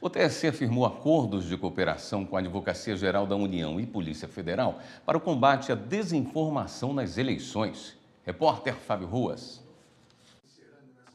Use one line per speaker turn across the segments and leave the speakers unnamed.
O TSE firmou acordos de cooperação com a Advocacia Geral da União e Polícia Federal para o combate à desinformação nas eleições. Repórter Fábio Ruas.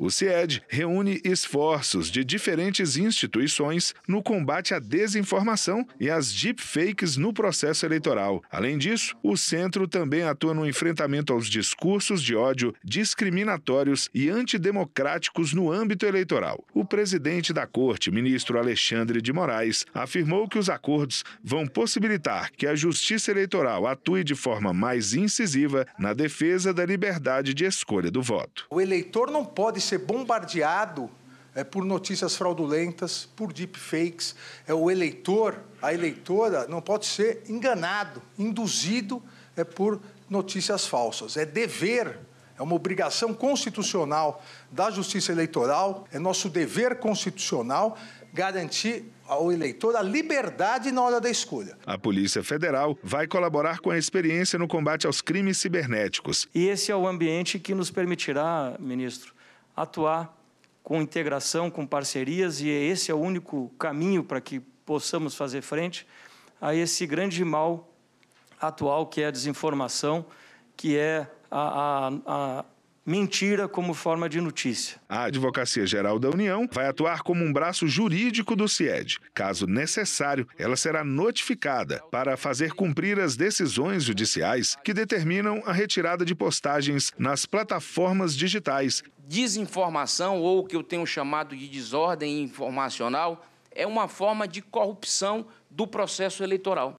O CIED reúne esforços de diferentes instituições no combate à desinformação e às deepfakes no processo eleitoral. Além disso, o centro também atua no enfrentamento aos discursos de ódio discriminatórios e antidemocráticos no âmbito eleitoral. O presidente da corte, ministro Alexandre de Moraes, afirmou que os acordos vão possibilitar que a justiça eleitoral atue de forma mais incisiva na defesa da liberdade de escolha do voto.
O eleitor não pode ser ser bombardeado é, por notícias fraudulentas, por deepfakes. É, o eleitor, a eleitora, não pode ser enganado, induzido é, por notícias falsas. É dever, é uma obrigação constitucional da Justiça Eleitoral, é nosso dever constitucional garantir ao eleitor a liberdade na hora da escolha.
A Polícia Federal vai colaborar com a experiência no combate aos crimes cibernéticos.
E esse é o ambiente que nos permitirá, ministro, atuar com integração, com parcerias, e é esse é o único caminho para que possamos fazer frente a esse grande mal atual que é a desinformação, que é a, a, a mentira
como forma de notícia. A Advocacia Geral da União vai atuar como um braço jurídico do CIED. Caso necessário, ela será notificada para fazer cumprir as decisões judiciais que determinam a retirada de postagens nas plataformas digitais. Desinformação ou o que eu tenho chamado de desordem informacional é uma forma de corrupção do processo eleitoral.